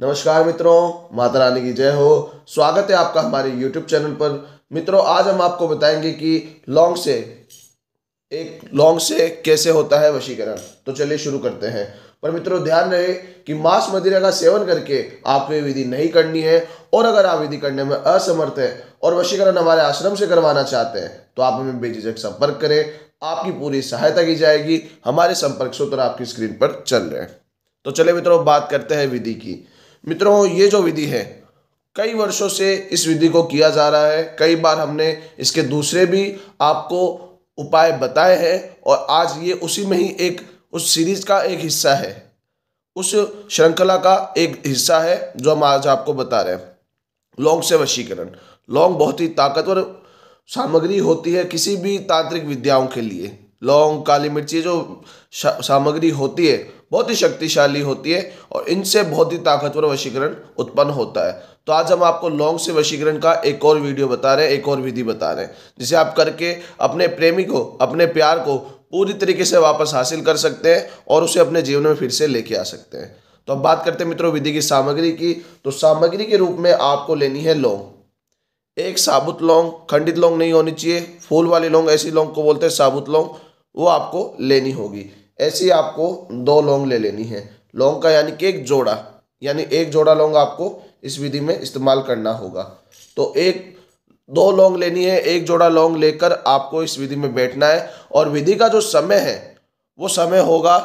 नमस्कार मित्रों माता रानी की जय हो स्वागत है आपका हमारे यूट्यूब चैनल पर मित्रों आज हम आपको बताएंगे कि लौंग से एक लौंग से कैसे होता है वशीकरण तो चलिए शुरू करते हैं पर मित्रों ध्यान रहे कि मांस मदिरा का सेवन करके आपको ये विधि नहीं करनी है और अगर आप विधि करने में असमर्थ है और वशीकरण हमारे आश्रम से करवाना चाहते हैं तो आप हमें बेझिझक संपर्क करें आपकी पूरी सहायता की जाएगी हमारे संपर्क सूत्र आपकी स्क्रीन पर चल रहे हैं तो चले मित्रों बात करते हैं विधि की मित्रों ये जो विधि है कई वर्षों से इस विधि को किया जा रहा है कई बार हमने इसके दूसरे भी आपको उपाय बताए हैं और आज ये उसी में ही एक उस सीरीज का एक हिस्सा है उस श्रृंखला का एक हिस्सा है जो हम आज आपको बता रहे हैं लौंग से वशीकरण लौंग बहुत ही ताकतवर सामग्री होती है किसी भी तांत्रिक विद्याओं के लिए लौंग काली मिर्च ये जो सामग्री होती है बहुत ही शक्तिशाली होती है और इनसे बहुत ही ताकतवर वशीकरण उत्पन्न होता है तो आज हम आपको लौंग से वशीकरण का एक और वीडियो बता रहे हैं एक और विधि बता रहे हैं जिसे आप करके अपने प्रेमी को अपने प्यार को पूरी तरीके से वापस हासिल कर सकते हैं और उसे अपने जीवन में फिर से लेके आ सकते हैं तो अब बात करते हैं मित्रों विधि की सामग्री की तो सामग्री के रूप में आपको लेनी है लौंग एक साबुत लौंग खंडित लौंग नहीं होनी चाहिए फूल वाली लौंग ऐसी लौंग को बोलते हैं साबुत लौंग वो आपको लेनी होगी ऐसी आपको दो लौंग ले लेनी है लौंग का यानी कि एक जोड़ा यानी एक जोड़ा लौंग आपको इस विधि में इस्तेमाल करना होगा तो एक दो लौंग लेनी है एक जोड़ा लौंग लेकर आपको इस विधि में बैठना है और विधि का जो समय है वो समय होगा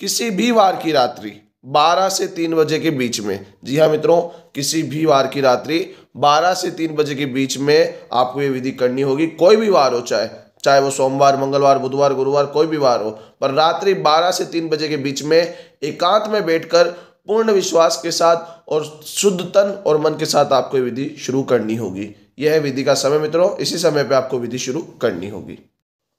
किसी भी वार की रात्रि 12 से 3 बजे के बीच में जी हाँ मित्रों किसी भी वार की रात्रि 12 से 3 बजे के बीच में आपको ये विधि करनी होगी कोई भी वार हो चाहे चाहे वो सोमवार मंगलवार बुधवार गुरुवार कोई भी वार हो पर रात्रि 12 से 3 बजे के बीच में एकांत में बैठकर पूर्ण विश्वास के साथ और शुद्ध तन और मन के साथ आपको विधि शुरू करनी होगी यह है विधि का समय मित्रों इसी समय पे आपको विधि शुरू करनी होगी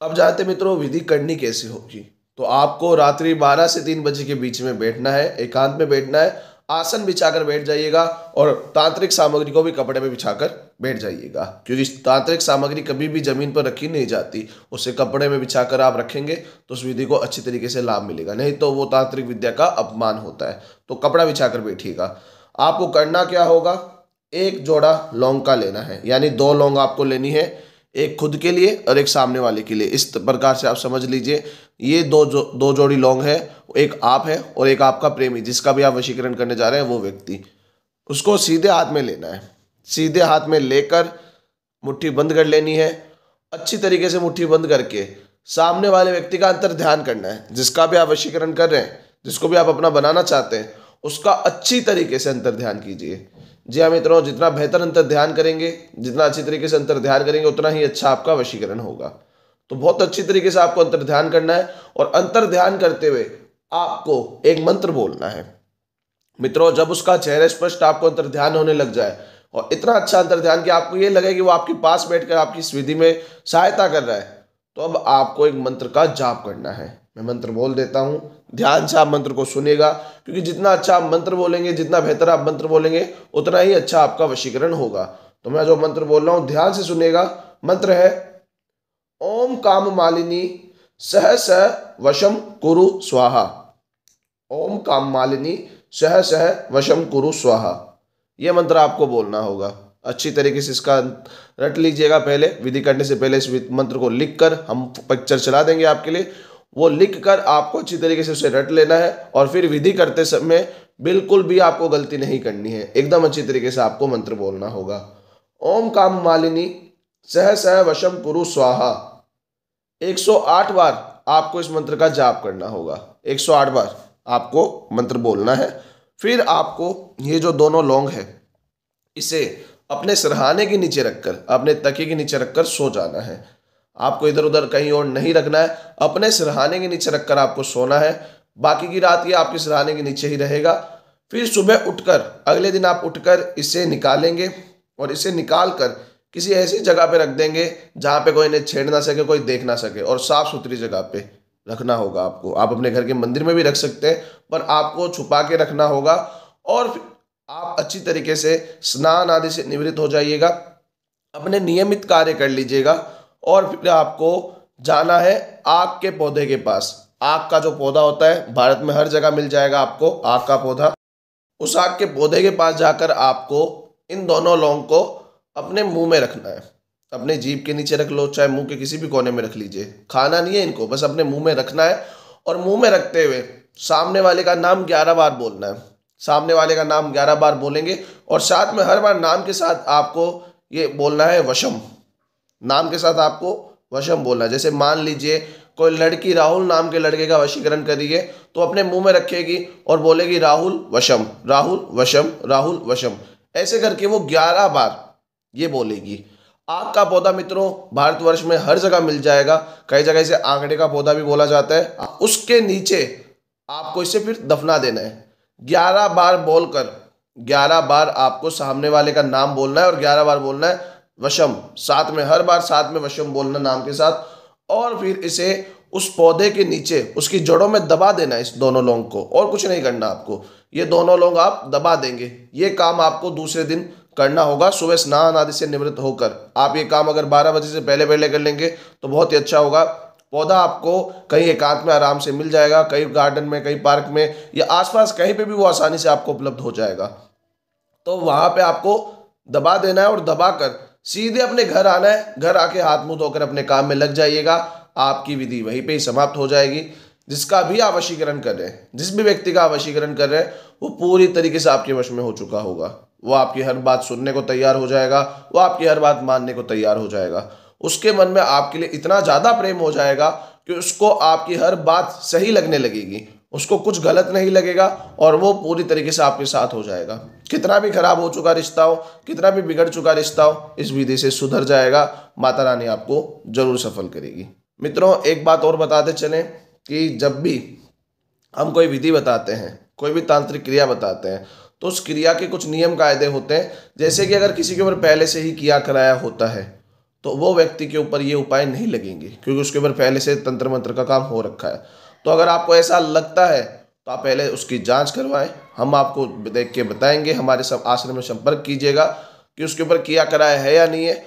अब जानते मित्रों विधि करनी कैसे होगी तो आपको रात्रि बारह से तीन बजे के बीच में बैठना है एकांत में बैठना है आसन बिछाकर बैठ जाइएगा और तांत्रिक सामग्री को भी कपड़े में बिछाकर बैठ जाइएगा क्योंकि तांत्रिक सामग्री कभी भी जमीन पर रखी नहीं जाती उसे कपड़े में बिछाकर आप रखेंगे तो उस विधि को अच्छी तरीके से लाभ मिलेगा नहीं तो वो तांत्रिक विद्या का अपमान होता है तो कपड़ा बिछाकर बैठिएगा आपको करना क्या होगा एक जोड़ा लौंग का लेना है यानी दो लौंग आपको लेनी है एक खुद के लिए और एक सामने वाले के लिए इस प्रकार से आप समझ लीजिए ये दो जो दो जोड़ी लौंग है एक आप है और एक आपका प्रेमी जिसका भी आप वशीकरण करने जा रहे हैं वो व्यक्ति उसको सीधे हाथ में लेना है सीधे हाथ में लेकर मुट्ठी बंद कर लेनी है अच्छी तरीके से मुट्ठी बंद करके सामने वाले व्यक्ति का अंतर ध्यान करना है जिसका भी आप वशीकरण कर रहे हैं जिसको भी आप अपना बनाना चाहते हैं उसका अच्छी तरीके से अंतर ध्यान कीजिए जी हाँ मित्रों जितना बेहतर अंतर ध्यान करेंगे जितना अच्छी तरीके से अंतर ध्यान करेंगे उतना ही अच्छा आपका वशीकरण होगा तो बहुत अच्छी तरीके से आपको अंतर ध्यान करना है और अंतर ध्यान करते हुए आपको एक मंत्र बोलना है मित्रों जब उसका चेहरा स्पष्ट आपको अंतर ध्यान होने लग जाए और इतना अच्छा अंतर ध्यान कि आपको ये लगे कि वो आपके पास बैठकर आपकी स्विधि में सहायता कर रहा है तो अब आपको एक मंत्र का जाप करना है मैं मंत्र बोल देता हूँ ध्यान से आप मंत्र को सुनेगा क्योंकि जितना अच्छा आप मंत्र बोलेंगे जितना बेहतर आप मंत्र बोलेंगे उतना ही अच्छा आपका वशीकरण होगा तो मैं जो मंत्र बोल रहा हूँ ध्यान से सुनेगा मंत्र है ओम काम मालिनी सह सह वशम कुरु स्वाहा ओम काम मालिनी सह सह वशम कुरु स्वाहा यह मंत्र आपको बोलना होगा अच्छी तरीके से इसका रट लीजिएगा पहले विधि करने से पहले इस मंत्र को लिखकर हम पिक्चर चला देंगे आपके लिए वो लिख कर आपको अच्छी तरीके से उसे रट लेना है और फिर विधि करते समय बिल्कुल भी आपको गलती नहीं करनी है एकदम अच्छी तरीके से आपको मंत्र बोलना होगा ओम काम मालिनी सह सह वशम पुरु स्वाहा 108 बार आपको इस मंत्र का जाप करना होगा 108 बार आपको मंत्र बोलना है फिर आपको ये जो दोनों लौंग है इसे अपने सरहाने के नीचे रखकर अपने तके के नीचे रखकर सो जाना है आपको इधर उधर कहीं और नहीं रखना है अपने सिरहाने के नीचे रखकर आपको सोना है बाकी की रात ये आपके सिरहाने के नीचे ही रहेगा फिर सुबह उठकर अगले दिन आप उठकर इसे निकालेंगे और इसे निकाल कर किसी ऐसी जगह पे रख देंगे जहाँ पे कोई इन्हें छेड़ ना सके कोई देख ना सके और साफ़ सुथरी जगह पे रखना होगा आपको आप अपने घर के मंदिर में भी रख सकते हैं पर आपको छुपा के रखना होगा और आप अच्छी तरीके से स्नान आदि से निवृत्त हो जाइएगा अपने नियमित कार्य कर लीजिएगा और फिर आपको जाना है आग के पौधे के पास आग का जो पौधा होता है भारत में हर जगह मिल जाएगा आपको आग का पौधा उस आग के पौधे के पास जाकर आपको इन दोनों लौंग को अपने मुंह में रखना है अपने जीप के नीचे रख लो चाहे मुंह के किसी भी कोने में रख लीजिए खाना नहीं है इनको बस अपने मुंह में रखना है और मुंह में रखते हुए सामने वाले का नाम ग्यारह बार बोलना है सामने वाले का नाम ग्यारह बार बोलेंगे और साथ में हर बार नाम के साथ आपको ये बोलना है वशम नाम के साथ आपको वशम बोलना जैसे मान लीजिए कोई लड़की राहुल नाम के लड़के का वशीकरण करिए तो अपने मुंह में रखेगी और बोलेगी राहुल वशम राहुल वशम राहुल वशम ऐसे करके वो ग्यारह बार ये बोलेगी आग का पौधा मित्रों भारतवर्ष में हर जगह मिल जाएगा कई जगह इसे आंकड़े का पौधा भी बोला जाता है उसके नीचे आपको इसे फिर दफना देना है ग्यारह बार बोलकर ग्यारह बार आपको सामने वाले का नाम बोलना है और ग्यारह बार बोलना है वशम साथ में हर बार साथ में वशम बोलना नाम के साथ और फिर इसे उस पौधे के नीचे उसकी जड़ों में दबा देना इस दोनों लोंग को और कुछ नहीं करना आपको ये दोनों लोग आप दबा देंगे ये काम आपको दूसरे दिन करना होगा सुबह स्नान आदि से निवृत्त होकर आप ये काम अगर 12 बजे से पहले पहले कर लेंगे तो बहुत ही अच्छा होगा पौधा आपको कहीं एकांत में आराम से मिल जाएगा कहीं गार्डन में कहीं पार्क में या आसपास कहीं पे भी वो आसानी से आपको उपलब्ध हो जाएगा तो वहाँ पे आपको दबा देना है और दबा सीधे अपने घर आना है घर आके हाथ मुंह धोकर अपने काम में लग जाइएगा आपकी विधि वहीं पे ही समाप्त हो जाएगी जिसका भी आप वशीकरण कर रहे हैं जिस भी व्यक्ति का वशीकरण कर रहे हैं वो पूरी तरीके से आपके वश में हो चुका होगा वो आपकी हर बात सुनने को तैयार हो जाएगा वो आपकी हर बात मानने को तैयार हो जाएगा उसके मन में आपके लिए इतना ज़्यादा प्रेम हो जाएगा कि उसको आपकी हर बात सही लगने लगेगी उसको कुछ गलत नहीं लगेगा और वो पूरी तरीके से आपके साथ हो जाएगा कितना भी खराब हो चुका रिश्ता हो कितना भी बिगड़ चुका रिश्ता हो इस विधि से सुधर जाएगा माता रानी आपको जरूर सफल करेगी मित्रों एक बात और बताते चलें कि जब भी हम कोई विधि बताते हैं कोई भी तांत्रिक क्रिया बताते हैं तो उस क्रिया के कुछ नियम कायदे होते हैं जैसे कि अगर किसी के ऊपर पहले से ही किया कराया होता है तो वो व्यक्ति के ऊपर ये उपाय नहीं लगेंगे क्योंकि उसके ऊपर पहले से तंत्र मंत्र का काम हो रखा है तो अगर आपको ऐसा लगता है तो आप पहले उसकी जांच करवाएं हम आपको देख के बताएंगे हमारे सब आश्रम में संपर्क कीजिएगा कि उसके ऊपर किया कराया है या नहीं है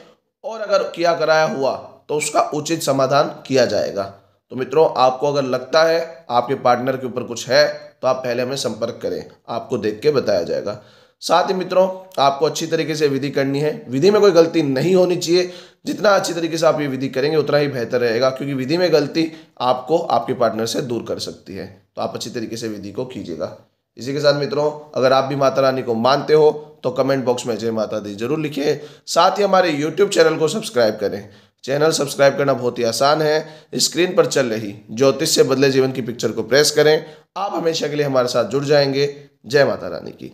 और अगर किया कराया हुआ तो उसका उचित समाधान किया जाएगा तो मित्रों आपको अगर लगता है आपके पार्टनर के ऊपर कुछ है तो आप पहले हमें संपर्क करें आपको देख के बताया जाएगा साथ ही मित्रों आपको अच्छी तरीके से विधि करनी है विधि में कोई गलती नहीं होनी चाहिए जितना अच्छी तरीके से आप ये विधि करेंगे उतना ही बेहतर रहेगा क्योंकि विधि में गलती आपको आपके पार्टनर से दूर कर सकती है तो आप अच्छी तरीके से विधि को कीजिएगा इसी के साथ मित्रों अगर आप भी माता रानी को मानते हो तो कमेंट बॉक्स में जय माता दी जरूर लिखिए साथ ही हमारे यूट्यूब चैनल को सब्सक्राइब करें चैनल सब्सक्राइब करना बहुत ही आसान है स्क्रीन पर चल रही ज्योतिष से बदले जीवन की पिक्चर को प्रेस करें आप हमेशा के लिए हमारे साथ जुड़ जाएंगे जय माता रानी की